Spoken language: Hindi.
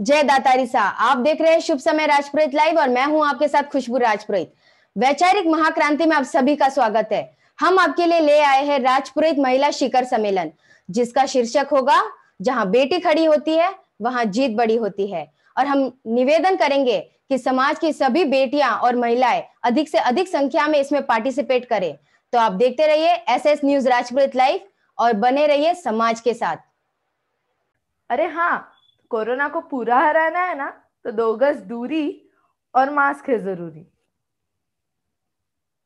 जय दातारिसा आप देख रहे हैं शुभ समय राजपुरोहित लाइव और मैं हूं आपके साथ खुशबू राजपुरोहित वैचारिक महाक्रांति में आप सभी का स्वागत है हम आपके लिए ले आए हैं राजपुरोहित महिला शिखर सम्मेलन जिसका शीर्षक होगा जहां बेटी खड़ी होती है वहां जीत बड़ी होती है और हम निवेदन करेंगे कि समाज की सभी बेटियां और महिलाएं अधिक से अधिक संख्या में इसमें पार्टिसिपेट करें तो आप देखते रहिए S S news Rajpurohit live और बने रहिए समाज के साथ अरे हाँ कोरोना को पूरा हराना है ना तो दो गज दूरी और मास्क है जरूरी